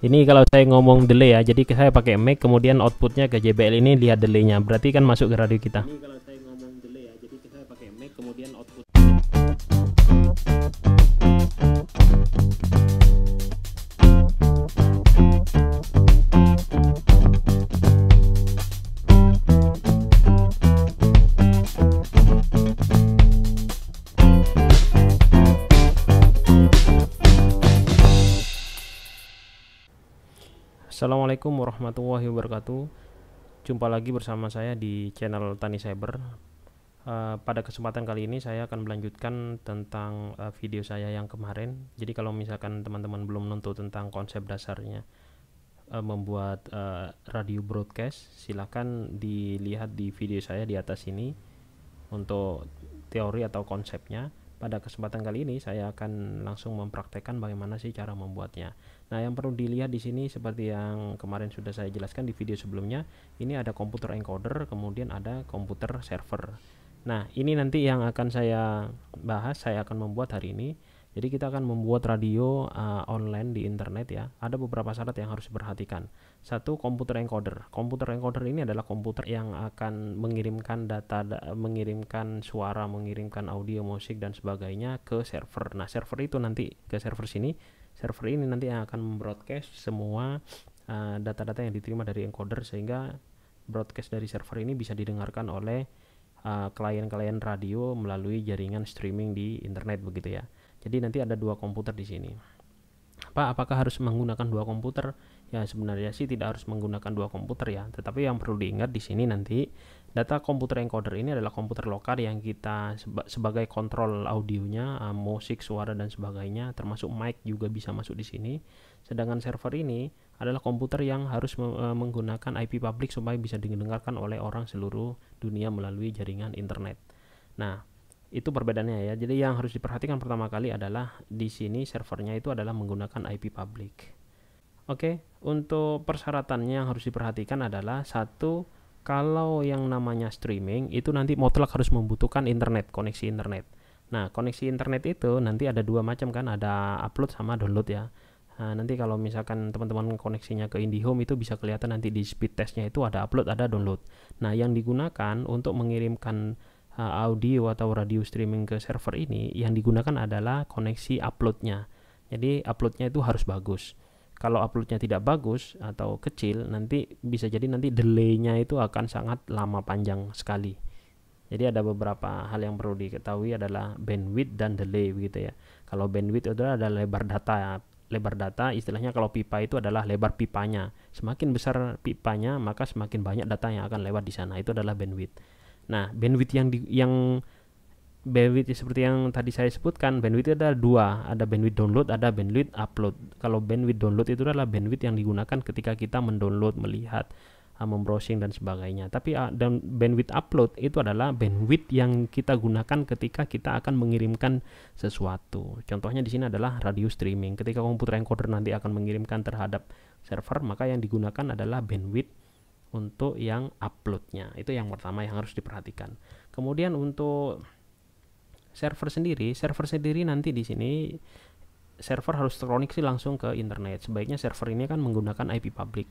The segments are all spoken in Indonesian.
ini kalau saya ngomong delay ya jadi saya pakai mic kemudian outputnya ke JBL ini lihat delaynya berarti kan masuk ke radio kita Assalamualaikum warahmatullahi wabarakatuh. Jumpa lagi bersama saya di channel Tani Cyber. Uh, pada kesempatan kali ini saya akan melanjutkan tentang uh, video saya yang kemarin. Jadi kalau misalkan teman-teman belum nonton tentang konsep dasarnya uh, membuat uh, radio broadcast, silahkan dilihat di video saya di atas ini untuk teori atau konsepnya. Pada kesempatan kali ini saya akan langsung mempraktekkan bagaimana sih cara membuatnya. Nah, yang perlu dilihat di sini seperti yang kemarin sudah saya jelaskan di video sebelumnya, ini ada komputer encoder, kemudian ada komputer server. Nah, ini nanti yang akan saya bahas, saya akan membuat hari ini. Jadi kita akan membuat radio uh, online di internet ya. Ada beberapa syarat yang harus diperhatikan. Satu, komputer encoder. Komputer encoder ini adalah komputer yang akan mengirimkan data, da, mengirimkan suara, mengirimkan audio, musik dan sebagainya ke server. Nah, server itu nanti ke server sini server ini nanti yang akan broadcast semua eh, data-data uh, yang diterima dari encoder sehingga broadcast dari server ini bisa didengarkan oleh eh, klien-klien uh, radio melalui jaringan streaming di internet begitu ya. Jadi nanti ada dua komputer di sini. Apa apakah harus menggunakan dua komputer? Ya sebenarnya sih tidak harus menggunakan dua komputer ya, tetapi yang perlu diingat di sini nanti Data komputer encoder ini adalah komputer lokal yang kita seba sebagai kontrol audionya, uh, musik, suara dan sebagainya, termasuk mic juga bisa masuk di sini. Sedangkan server ini adalah komputer yang harus me eh, menggunakan IP public supaya bisa didengarkan oleh orang seluruh dunia melalui jaringan internet. Nah, itu perbedaannya ya. Jadi yang harus diperhatikan pertama kali adalah di sini servernya itu adalah menggunakan IP public. Oke, untuk persyaratannya yang harus diperhatikan adalah satu kalau yang namanya streaming itu nanti mutlak harus membutuhkan internet, koneksi internet. Nah, koneksi internet itu nanti ada dua macam kan, ada upload sama download ya. Nah, nanti kalau misalkan teman-teman koneksinya ke IndiHome itu bisa kelihatan nanti di speed testnya itu ada upload, ada download. Nah, yang digunakan untuk mengirimkan uh, audio atau radio streaming ke server ini, yang digunakan adalah koneksi uploadnya. Jadi uploadnya itu harus bagus kalau uploadnya tidak bagus atau kecil nanti bisa jadi nanti delaynya itu akan sangat lama panjang sekali jadi ada beberapa hal yang perlu diketahui adalah bandwidth dan delay gitu ya kalau bandwidth itu adalah lebar data lebar data istilahnya kalau pipa itu adalah lebar pipanya semakin besar pipanya maka semakin banyak data yang akan lewat di sana itu adalah bandwidth nah bandwidth yang di, yang bandwidth ya, seperti yang tadi saya sebutkan bandwidth itu ada dua ada bandwidth download ada bandwidth upload kalau bandwidth download itu adalah bandwidth yang digunakan ketika kita mendownload melihat ah, membrowsing dan sebagainya tapi ah, dan bandwidth upload itu adalah bandwidth yang kita gunakan ketika kita akan mengirimkan sesuatu contohnya di sini adalah radio streaming ketika komputer encoder nanti akan mengirimkan terhadap server maka yang digunakan adalah bandwidth untuk yang uploadnya itu yang pertama yang harus diperhatikan kemudian untuk server sendiri server sendiri nanti di sini server harus terkoneksi langsung ke internet sebaiknya server ini kan menggunakan IP public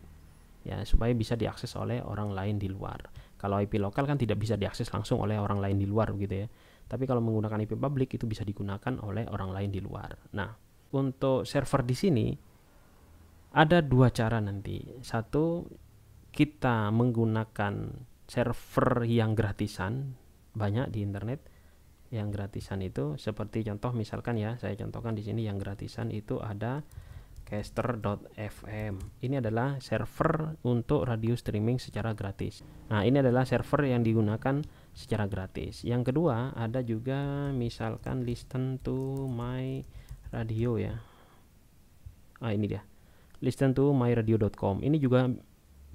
ya supaya bisa diakses oleh orang lain di luar kalau IP lokal kan tidak bisa diakses langsung oleh orang lain di luar gitu ya tapi kalau menggunakan IP public itu bisa digunakan oleh orang lain di luar nah untuk server di sini ada dua cara nanti satu kita menggunakan server yang gratisan banyak di internet yang gratisan itu seperti contoh misalkan ya saya contohkan di sini yang gratisan itu ada caster.fm ini adalah server untuk radio streaming secara gratis nah ini adalah server yang digunakan secara gratis yang kedua ada juga misalkan listen to my radio ya ah ini dia listen to myradio.com ini juga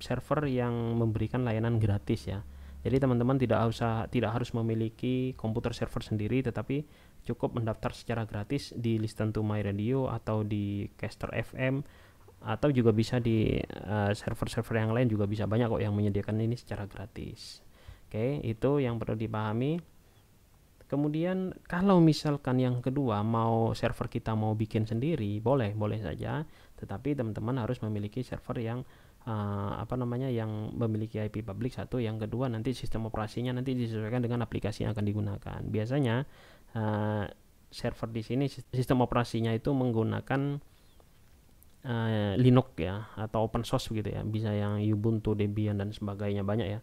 server yang memberikan layanan gratis ya jadi teman-teman tidak usah tidak harus memiliki komputer server sendiri tetapi cukup mendaftar secara gratis di Listen to My Radio atau di Caster FM atau juga bisa di eh, server-server uh, yang lain juga bisa banyak kok yang menyediakan ini secara gratis. Oke, itu yang perlu dipahami. Kemudian kalau misalkan yang kedua mau server kita mau bikin sendiri, boleh, boleh saja tetapi teman-teman harus memiliki server yang uh, apa namanya yang memiliki IP public satu yang kedua nanti sistem operasinya nanti disesuaikan dengan aplikasi yang akan digunakan biasanya uh, server di sini sistem operasinya itu menggunakan uh, Linux ya atau open source begitu ya bisa yang Ubuntu Debian dan sebagainya banyak ya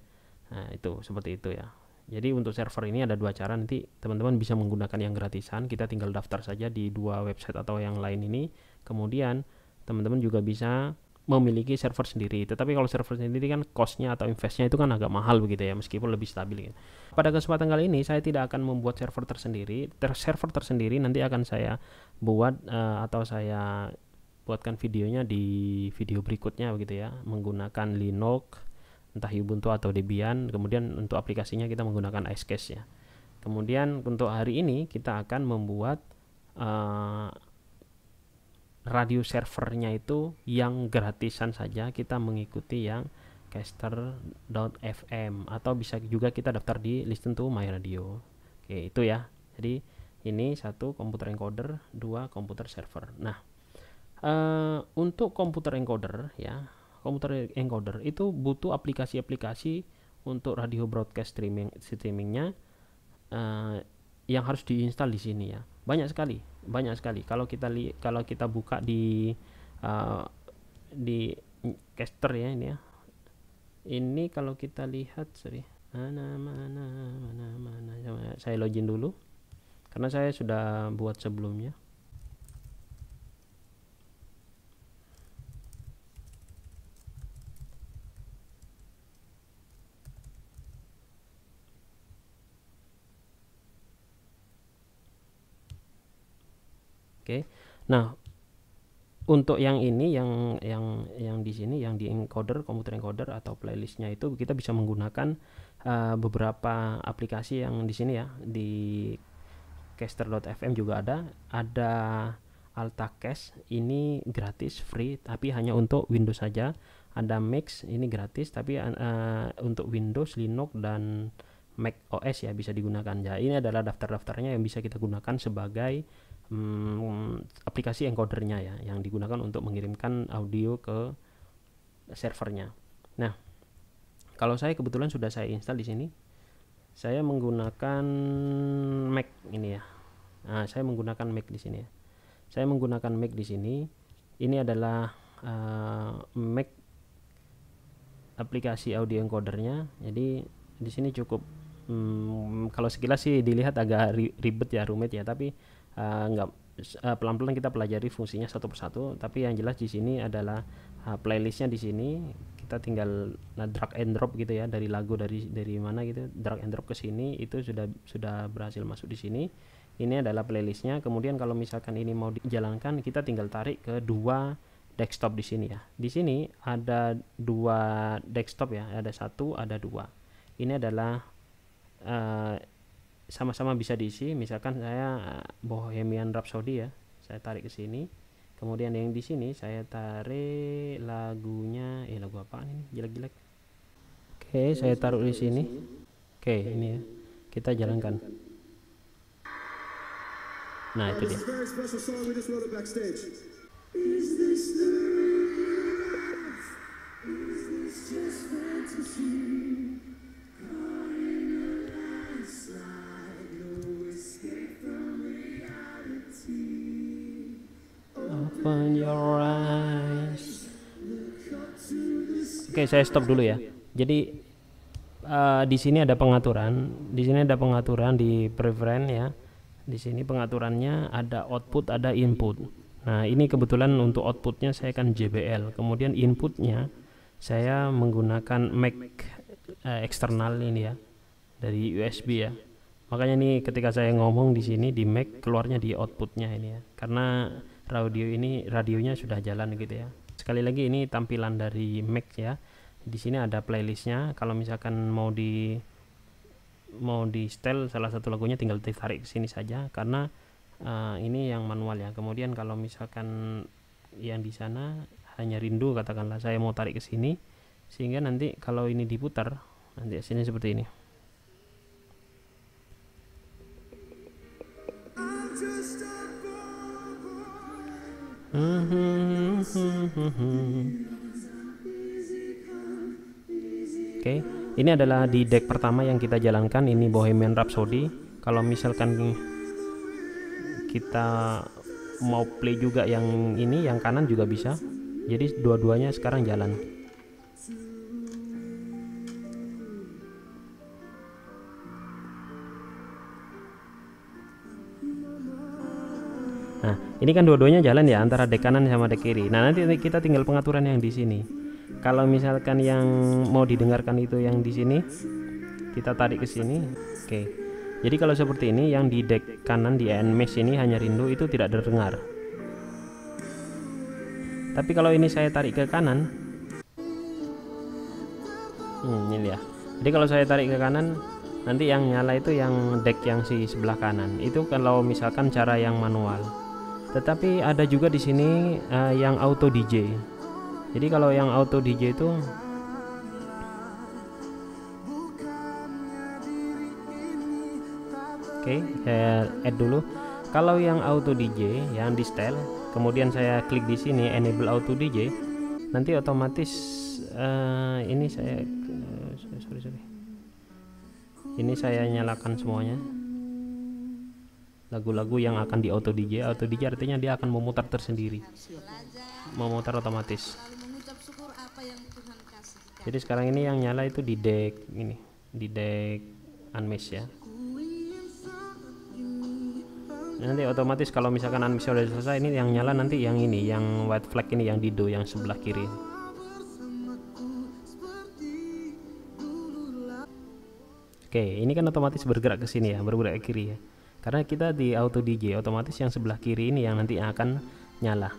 nah, itu seperti itu ya jadi untuk server ini ada dua cara nanti teman-teman bisa menggunakan yang gratisan kita tinggal daftar saja di dua website atau yang lain ini kemudian teman-teman juga bisa memiliki server sendiri. Tetapi kalau server sendiri kan costnya atau investnya itu kan agak mahal begitu ya, meskipun lebih stabil. Gitu. Pada kesempatan kali ini saya tidak akan membuat server tersendiri. Ter server tersendiri nanti akan saya buat uh, atau saya buatkan videonya di video berikutnya begitu ya, menggunakan Linux, entah Ubuntu atau Debian. Kemudian untuk aplikasinya kita menggunakan Icecast ya. Kemudian untuk hari ini kita akan membuat eh, radio servernya itu yang gratisan saja kita mengikuti yang caster.fm atau bisa juga kita daftar di listen to my radio oke itu ya jadi ini satu komputer encoder dua komputer server nah uh, untuk komputer encoder ya komputer encoder itu butuh aplikasi-aplikasi untuk radio broadcast streaming streamingnya uh, yang harus diinstal di sini ya banyak sekali banyak sekali kalau kita li kalau kita buka di uh, di caster ya ini ya ini kalau kita lihat sorry mana mana mana mana saya login dulu karena saya sudah buat sebelumnya Oke. Okay. Nah, untuk yang ini yang yang yang di sini yang di encoder komputer encoder atau playlistnya itu kita bisa menggunakan uh, beberapa aplikasi yang di sini ya di caster.fm juga ada ada AltaCast ini gratis free tapi hanya untuk Windows saja ada mix ini gratis tapi uh, untuk Windows Linux dan Mac OS ya bisa digunakan ya ini adalah daftar-daftarnya yang bisa kita gunakan sebagai hmm, aplikasi encodernya ya yang digunakan untuk mengirimkan audio ke servernya. Nah, kalau saya kebetulan sudah saya install di sini, saya menggunakan Mac ini ya. Nah, saya menggunakan Mac di sini ya. Saya menggunakan Mac di sini. Ini adalah uh, Mac aplikasi audio encodernya. Jadi di sini cukup hmm, kalau sekilas sih dilihat agak ribet ya rumit ya, tapi Eh, nggak uh, pelan-pelan kita pelajari fungsinya satu persatu tapi yang jelas di sini adalah uh, playlistnya di sini kita tinggal nah, drag and drop gitu ya dari lagu dari dari mana gitu drag and drop ke sini itu sudah sudah berhasil masuk di sini ini adalah playlistnya kemudian kalau misalkan ini mau dijalankan kita tinggal tarik ke dua desktop di sini ya di sini ada dua desktop ya ada satu ada dua ini adalah uh, sama-sama bisa diisi misalkan saya eh, Bohemian Rhapsody ya saya tarik ke sini kemudian yang di sini saya tarik lagunya eh lagu apa ini jelek-jelek oke okay, saya taruh di sini oke okay, ini ya kita jalankan nah itu dia open your eyes. Oke, okay, saya stop dulu ya. Jadi uh, di sini ada pengaturan, di sini ada pengaturan di preference ya. Di sini pengaturannya ada output, ada input. Nah, ini kebetulan untuk outputnya saya akan JBL. Kemudian inputnya saya menggunakan Mac uh, eksternal ini ya dari USB ya makanya ini ketika saya ngomong di sini di Mac keluarnya di outputnya ini ya karena radio ini radionya sudah jalan gitu ya sekali lagi ini tampilan dari Mac ya di sini ada playlistnya kalau misalkan mau di mau di setel salah satu lagunya tinggal ditarik ke sini saja karena uh, ini yang manual ya kemudian kalau misalkan yang di sana hanya rindu katakanlah saya mau tarik ke sini sehingga nanti kalau ini diputar nanti sini seperti ini Oke, okay. ini adalah di deck pertama yang kita jalankan. Ini Bohemian Rhapsody. Kalau misalkan kita mau play juga yang ini, yang kanan juga bisa. Jadi dua-duanya sekarang jalan. Ini kan dua-duanya jalan ya antara dek kanan sama dek kiri. Nah, nanti kita tinggal pengaturan yang di sini. Kalau misalkan yang mau didengarkan itu yang di sini, kita tarik ke sini. Oke. Jadi kalau seperti ini yang di dek kanan di end mesh ini hanya rindu itu tidak terdengar. Tapi kalau ini saya tarik ke kanan. Hmm, ini ya. Jadi kalau saya tarik ke kanan, nanti yang nyala itu yang deck yang si sebelah kanan itu kalau misalkan cara yang manual tetapi ada juga di sini uh, yang auto DJ. Jadi kalau yang auto DJ itu Oke, okay, saya add dulu. Kalau yang auto DJ yang di style, kemudian saya klik di sini enable auto DJ, nanti otomatis uh, ini saya uh, sorry sorry. Ini saya nyalakan semuanya lagu-lagu yang akan di auto DJ auto DJ artinya dia akan memutar tersendiri memutar otomatis jadi sekarang ini yang nyala itu di deck ini di deck unmesh ya nah, nanti otomatis kalau misalkan unmesh sudah selesai ini yang nyala nanti yang ini yang white flag ini yang Dido yang sebelah kiri oke ini kan otomatis bergerak ke sini ya bergerak ke kiri ya karena kita di auto DJ otomatis yang sebelah kiri ini yang nanti akan nyala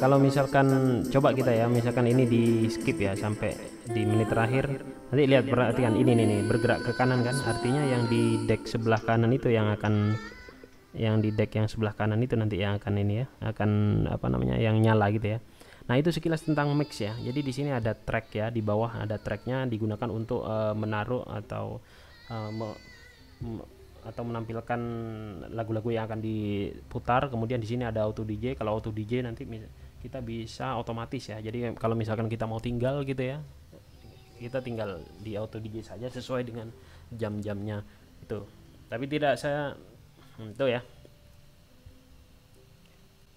kalau misalkan coba kita ya misalkan ini di skip ya sampai di menit terakhir nanti lihat perhatikan ini nih, bergerak ke kanan kan artinya yang di deck sebelah kanan itu yang akan yang di deck yang sebelah kanan itu nanti yang akan ini ya akan apa namanya yang nyala gitu ya Nah itu sekilas tentang mix ya. Jadi di sini ada track ya di bawah ada tracknya digunakan untuk uh, menaruh atau uh, atau menampilkan lagu-lagu yang akan diputar kemudian di sini ada auto DJ kalau auto DJ nanti kita bisa otomatis ya jadi kalau misalkan kita mau tinggal gitu ya kita tinggal di auto DJ saja sesuai dengan jam-jamnya itu tapi tidak saya hmm, itu ya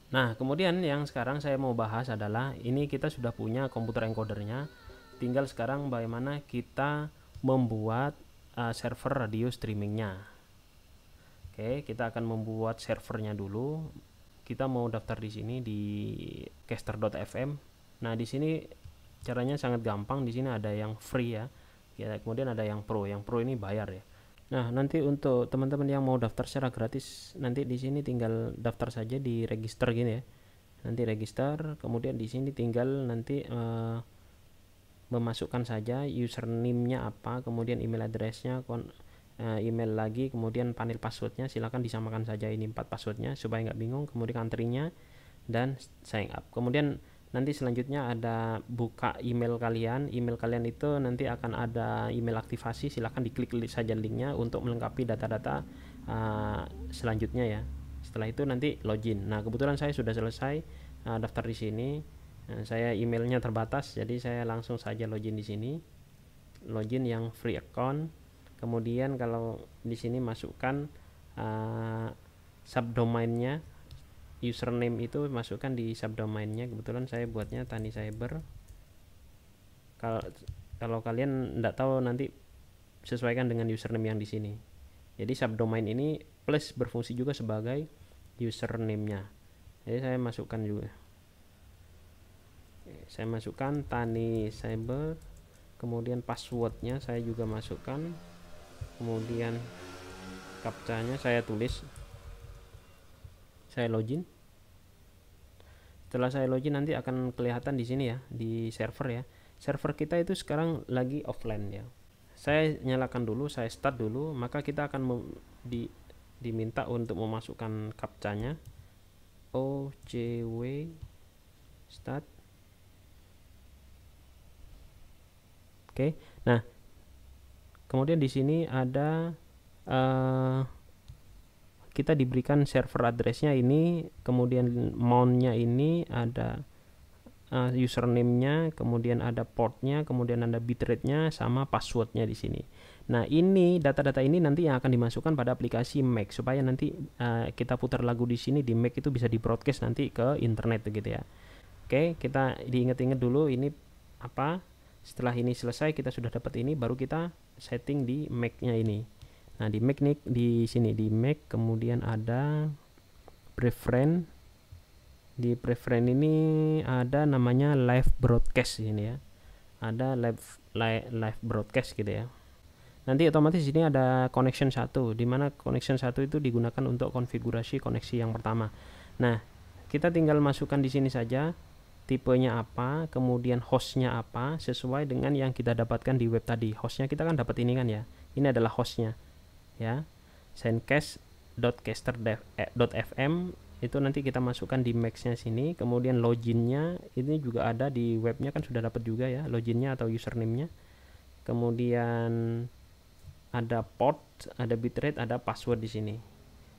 nah kemudian yang sekarang saya mau bahas adalah ini kita sudah punya komputer encodernya tinggal sekarang bagaimana kita membuat uh, server radio streamingnya oke kita akan membuat servernya dulu kita mau daftar di sini di caster.fm nah di sini caranya sangat gampang di sini ada yang free ya ya kemudian ada yang pro yang pro ini bayar ya nah nanti untuk teman-teman yang mau daftar secara gratis nanti di sini tinggal daftar saja di register gini ya nanti register kemudian di sini tinggal nanti uh, memasukkan saja username-nya apa kemudian email address-nya eh, email lagi kemudian panel passwordnya silahkan disamakan saja ini empat passwordnya supaya nggak bingung kemudian antrinya dan sign up kemudian nanti selanjutnya ada buka email kalian email kalian itu nanti akan ada email aktivasi silahkan diklik saja linknya untuk melengkapi data-data uh, selanjutnya ya setelah itu nanti login nah kebetulan saya sudah selesai uh, daftar di sini Eh, saya emailnya terbatas, jadi saya langsung saja login di sini. Login yang free account. Kemudian kalau di sini masukkan uh, subdomainnya, username itu masukkan di subdomainnya. Kebetulan saya buatnya Tani Cyber. Kalau kalau kalian tidak tahu nanti sesuaikan dengan username yang di sini. Jadi subdomain ini plus berfungsi juga sebagai username-nya. Jadi saya masukkan juga saya masukkan tani cyber kemudian passwordnya saya juga masukkan kemudian captchanya saya tulis saya login setelah saya login nanti akan kelihatan di sini ya di server ya server kita itu sekarang lagi offline ya saya nyalakan dulu saya start dulu maka kita akan di diminta untuk memasukkan captchanya OCW start Oke. Nah, kemudian di sini ada uh, kita diberikan server addressnya ini, kemudian mountnya ini ada uh, username-nya, kemudian ada portnya, kemudian ada bitrate-nya, sama passwordnya di sini. Nah ini data-data ini nanti yang akan dimasukkan pada aplikasi Mac supaya nanti uh, kita putar lagu di sini di Mac itu bisa di broadcast nanti ke internet gitu ya. Oke, kita diingat-ingat dulu ini apa setelah ini selesai kita sudah dapat ini baru kita setting di Mac-nya ini nah di Mac nih di sini di Mac kemudian ada preference di preference ini ada namanya live broadcast ini ya ada live live, live broadcast gitu ya nanti otomatis ini ada connection satu di mana connection satu itu digunakan untuk konfigurasi koneksi yang pertama nah kita tinggal masukkan di sini saja tipenya apa, kemudian hostnya apa, sesuai dengan yang kita dapatkan di web tadi. Hostnya kita kan dapat ini kan ya. Ini adalah hostnya, ya. Sendcast.caster.fm eh, itu nanti kita masukkan di max-nya sini, kemudian loginnya ini juga ada di webnya kan sudah dapat juga ya, loginnya atau username-nya. Kemudian ada port, ada bitrate, ada password di sini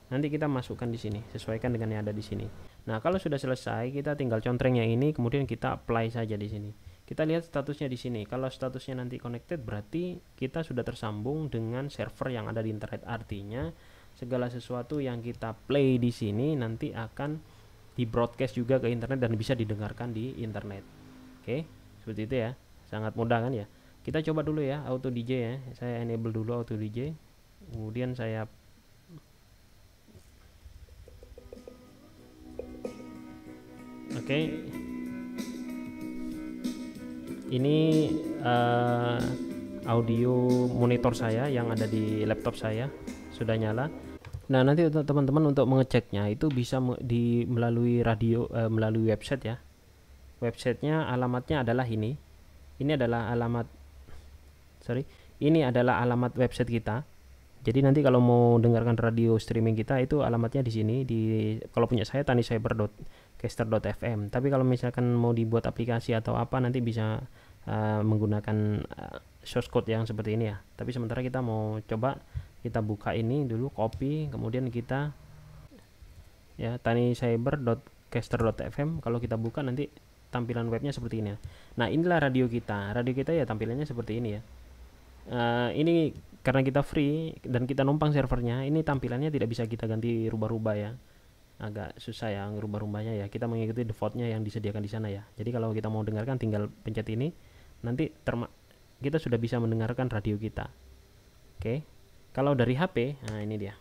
nanti kita masukkan di sini sesuaikan dengan yang ada di sini nah kalau sudah selesai kita tinggal contreng yang ini kemudian kita apply saja di sini kita lihat statusnya di sini. Kalau statusnya nanti connected berarti kita sudah tersambung dengan server yang ada di internet. Artinya segala sesuatu yang kita play di sini nanti akan di broadcast juga ke internet dan bisa didengarkan di internet. Oke, seperti itu ya. Sangat mudah kan ya. Kita coba dulu ya auto DJ ya. Saya enable dulu auto DJ. Kemudian saya oke okay. ini uh, audio monitor saya yang ada di laptop saya sudah nyala nah nanti untuk teman-teman untuk mengeceknya itu bisa di melalui radio uh, melalui website ya websitenya alamatnya adalah ini ini adalah alamat sorry ini adalah alamat website kita jadi nanti kalau mau dengarkan radio streaming kita itu alamatnya di sini di kalau punya saya tanicyber caster.fm tapi kalau misalkan mau dibuat aplikasi atau apa nanti bisa uh, menggunakan uh, source code yang seperti ini ya tapi sementara kita mau coba kita buka ini dulu copy kemudian kita ya tanicyber.caster.fm kalau kita buka nanti tampilan webnya seperti ini ya. nah inilah radio kita radio kita ya tampilannya seperti ini ya uh, ini karena kita free dan kita numpang servernya ini tampilannya tidak bisa kita ganti rubah-rubah ya agak susah ya ngerubah-rubahnya ya kita mengikuti defaultnya yang disediakan di sana ya jadi kalau kita mau dengarkan tinggal pencet ini nanti terma kita sudah bisa mendengarkan radio kita oke okay. kalau dari HP nah ini dia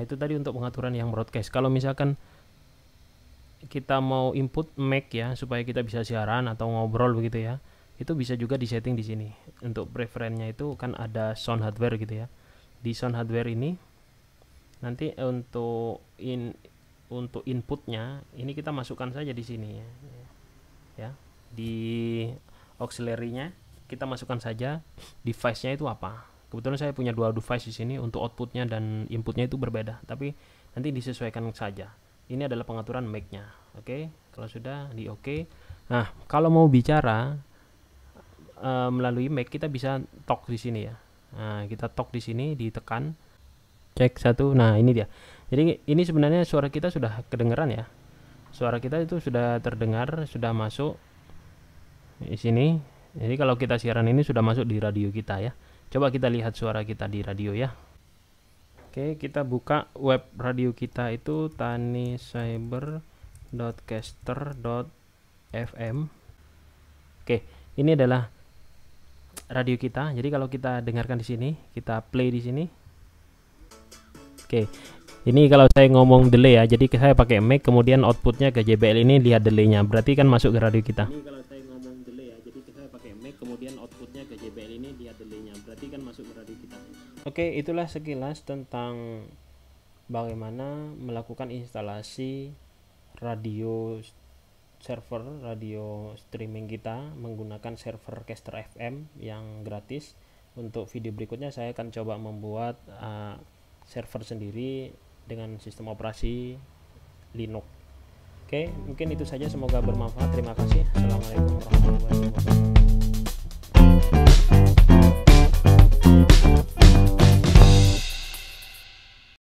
Nah, itu tadi untuk pengaturan yang broadcast. Kalau misalkan kita mau input mic ya supaya kita bisa siaran atau ngobrol begitu ya. Itu bisa juga di setting di sini. Untuk preferennya itu kan ada sound hardware gitu ya. Di sound hardware ini nanti untuk in untuk inputnya ini kita masukkan saja di sini ya. Ya, di auxiliary-nya kita masukkan saja device-nya itu apa kebetulan saya punya dua device di sini untuk outputnya dan inputnya itu berbeda tapi nanti disesuaikan saja ini adalah pengaturan mic nya oke okay? kalau sudah di oke okay. nah kalau mau bicara uh, melalui mic kita bisa talk di sini ya nah, kita talk di sini ditekan cek satu nah ini dia jadi ini sebenarnya suara kita sudah kedengeran ya suara kita itu sudah terdengar sudah masuk di sini jadi kalau kita siaran ini sudah masuk di radio kita ya Coba kita lihat suara kita di radio ya. Oke, kita buka web radio kita itu tanicyber.caster.fm. Oke, ini adalah radio kita. Jadi kalau kita dengarkan di sini, kita play di sini. Oke. Ini kalau saya ngomong delay ya, jadi saya pakai mic kemudian outputnya ke JBL ini lihat delaynya. Berarti kan masuk ke radio kita. Ini kalau saya kemudian outputnya ke JBL ini dia delaynya berarti kan masuk ke kita oke itulah sekilas tentang bagaimana melakukan instalasi radio server radio streaming kita menggunakan server Caster FM yang gratis untuk video berikutnya saya akan coba membuat uh, server sendiri dengan sistem operasi Linux Oke, mungkin itu saja. Semoga bermanfaat. Terima kasih. Assalamualaikum warahmatullahi wabarakatuh.